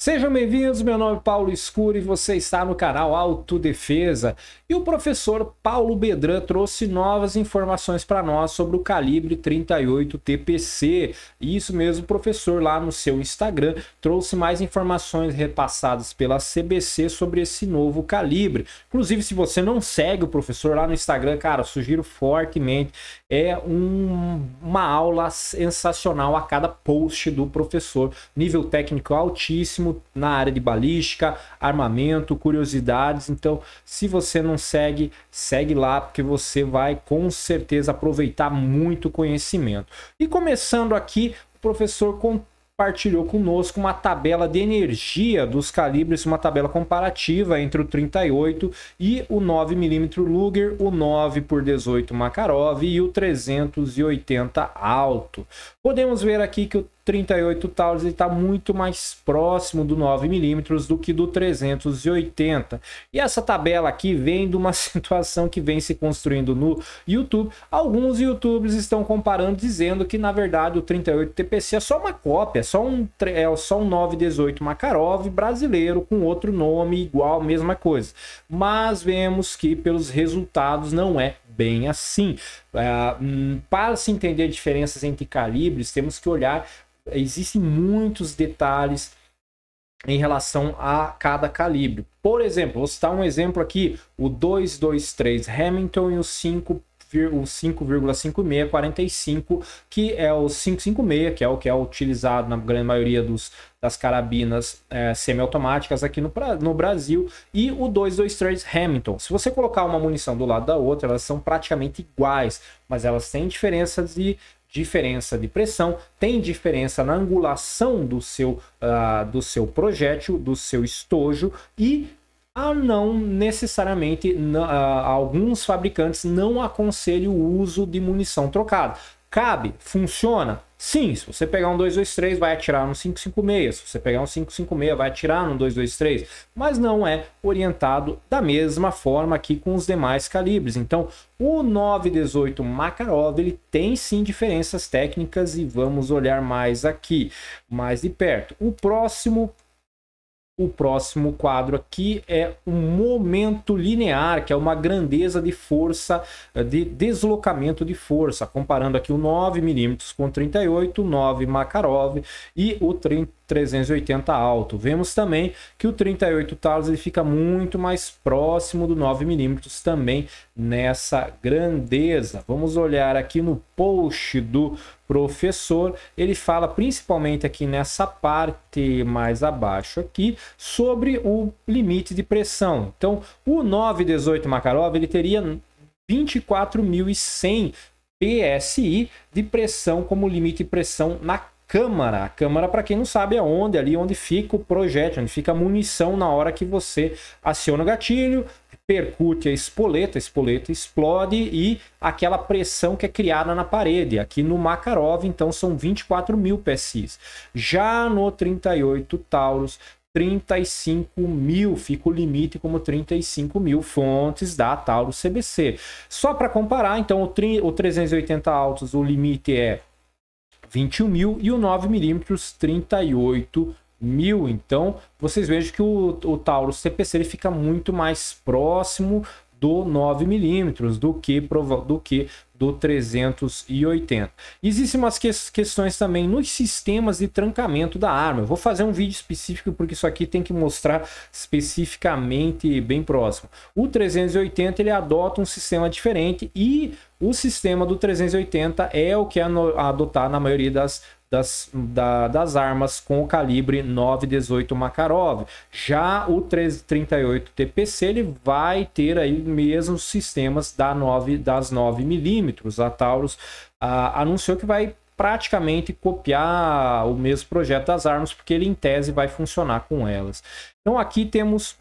Sejam bem-vindos, meu nome é Paulo Escuro e você está no canal Autodefesa. E o professor Paulo Bedran trouxe novas informações para nós sobre o calibre 38 TPC. Isso mesmo, o professor lá no seu Instagram trouxe mais informações repassadas pela CBC sobre esse novo calibre. Inclusive, se você não segue o professor lá no Instagram, cara, sugiro fortemente. É um, uma aula sensacional a cada post do professor, nível técnico altíssimo mesmo na área de balística, armamento, curiosidades. Então, se você não segue, segue lá, porque você vai com certeza aproveitar muito conhecimento. E começando aqui, o professor compartilhou conosco uma tabela de energia dos calibres, uma tabela comparativa entre o 38 e o 9mm Luger, o 9 por 18 Makarov e o 380 alto. Podemos ver aqui que o 38 Taurus está muito mais próximo do 9mm do que do 380. E essa tabela aqui vem de uma situação que vem se construindo no YouTube. Alguns YouTubers estão comparando, dizendo que na verdade o 38 TPC é só uma cópia, é só um, é só um 918 Makarov brasileiro com outro nome igual, mesma coisa. Mas vemos que pelos resultados não é bem assim. Ah, hum, para se entender diferenças entre calibres, temos que olhar existem muitos detalhes em relação a cada calibre. Por exemplo, vou citar um exemplo aqui, o 223 Hamilton e o 5 o 5,5645, que é o 556, que é o que é utilizado na grande maioria dos, das carabinas é, semiautomáticas aqui no, no Brasil, e o 223 Hamilton. Se você colocar uma munição do lado da outra, elas são praticamente iguais, mas elas têm diferenças de diferença de pressão, tem diferença na angulação do seu, uh, do seu projétil, do seu estojo e a não necessariamente, ah, alguns fabricantes não aconselham o uso de munição trocada. Cabe? Funciona? Sim, se você pegar um 223, vai atirar no 556. Se você pegar um 556, vai atirar no 223. Mas não é orientado da mesma forma aqui com os demais calibres. Então, o 918 Makarov ele tem sim diferenças técnicas e vamos olhar mais aqui, mais de perto. O próximo o próximo quadro aqui é um momento linear, que é uma grandeza de força, eh, de deslocamento de força, comparando aqui o 9 mm com 38, 9 Makarov e o 30 380 alto. Vemos também que o 38 talos ele fica muito mais próximo do 9mm também nessa grandeza. Vamos olhar aqui no post do professor, ele fala principalmente aqui nessa parte mais abaixo aqui sobre o limite de pressão. Então, o 918 Makarov ele teria 24.100 PSI de pressão como limite de pressão na câmara. A câmara, para quem não sabe, é onde ali onde fica o projétil, onde fica a munição na hora que você aciona o gatilho, percute a espoleta, a espoleta explode e aquela pressão que é criada na parede. Aqui no Makarov, então, são 24 mil PSIs. Já no 38 Taurus, 35 mil, fica o limite como 35 mil fontes da Taurus CBC. Só para comparar, então, o 380 altos, o limite é 21 mil e o 9mm 38 mil. Então vocês vejam que o, o Taurus CPC ele fica muito mais próximo do 9mm do que do que do 380. Existem umas que questões também nos sistemas de trancamento da arma. Eu vou fazer um vídeo específico porque isso aqui tem que mostrar especificamente bem próximo. O 380 ele adota um sistema diferente e o sistema do 380 é o que é adotar na maioria das das, da, das armas com o calibre 9.18 Makarov. Já o 338 TPC ele vai ter aí mesmo sistemas da 9, das 9 milímetros. A Taurus ah, anunciou que vai praticamente copiar o mesmo projeto das armas, porque ele em tese vai funcionar com elas. Então aqui temos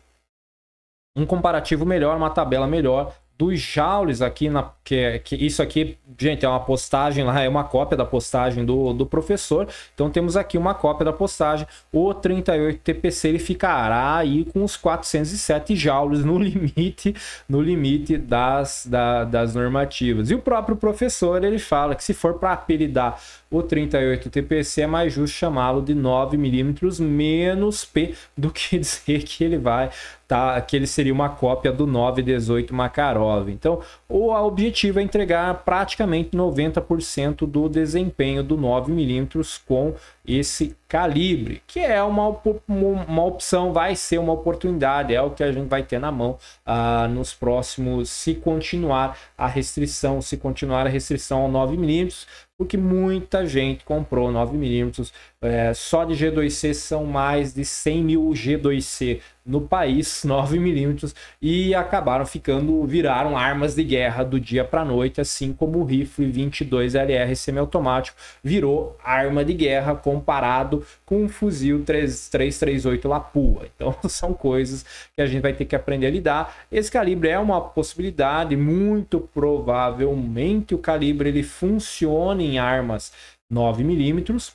um comparativo melhor, uma tabela melhor dos Jaules aqui na que, é, que isso aqui, gente, é uma postagem lá, é uma cópia da postagem do, do professor. Então temos aqui uma cópia da postagem. O 38 TPC ele ficará aí com os 407 Jaules no limite, no limite das, da, das normativas. E o próprio professor ele fala que se for para apelidar o 38 TPC é mais justo chamá-lo de 9 milímetros menos P do que dizer que ele vai tá, que ele seria uma cópia do 918 Makarov. Então, o objetivo é entregar praticamente 90% do desempenho do 9mm com esse calibre, que é uma, uma opção, vai ser uma oportunidade, é o que a gente vai ter na mão ah, nos próximos, se continuar a restrição, se continuar a restrição ao 9mm, porque muita gente comprou 9mm. É, só de G2C são mais de 100 mil G2C no país, 9mm, e acabaram ficando, viraram armas de guerra do dia para noite, assim como o rifle 22LR semiautomático virou arma de guerra comparado com um fuzil 338 Lapua. Então são coisas que a gente vai ter que aprender a lidar. Esse calibre é uma possibilidade, muito provavelmente o calibre ele funcione em armas 9mm,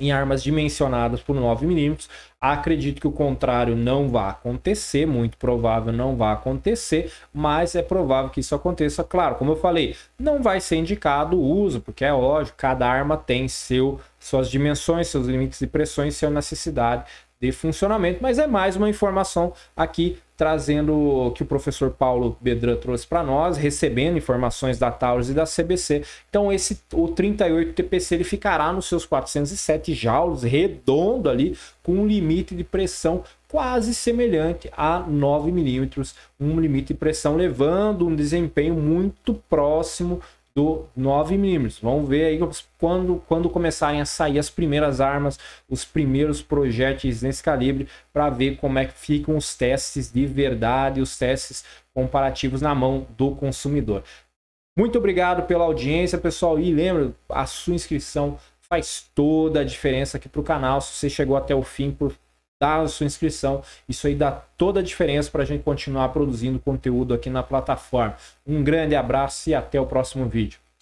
em armas dimensionadas por 9mm. Acredito que o contrário não vai acontecer, muito provável não vai acontecer, mas é provável que isso aconteça. Claro, como eu falei, não vai ser indicado o uso, porque é lógico, cada arma tem seu, suas dimensões, seus limites de pressões, sua necessidade de funcionamento, mas é mais uma informação aqui trazendo que o professor Paulo Bedran trouxe para nós, recebendo informações da Taurus e da CBC. Então esse o 38 TPC ele ficará nos seus 407 joules, redondo ali, com um limite de pressão quase semelhante a 9 milímetros, um limite de pressão levando um desempenho muito próximo do 9mm. Vamos ver aí quando, quando começarem a sair as primeiras armas, os primeiros projéteis nesse calibre, para ver como é que ficam os testes de verdade, os testes comparativos na mão do consumidor. Muito obrigado pela audiência, pessoal. E lembra, a sua inscrição faz toda a diferença aqui para o canal. Se você chegou até o fim, por da a sua inscrição. Isso aí dá toda a diferença para a gente continuar produzindo conteúdo aqui na plataforma. Um grande abraço e até o próximo vídeo.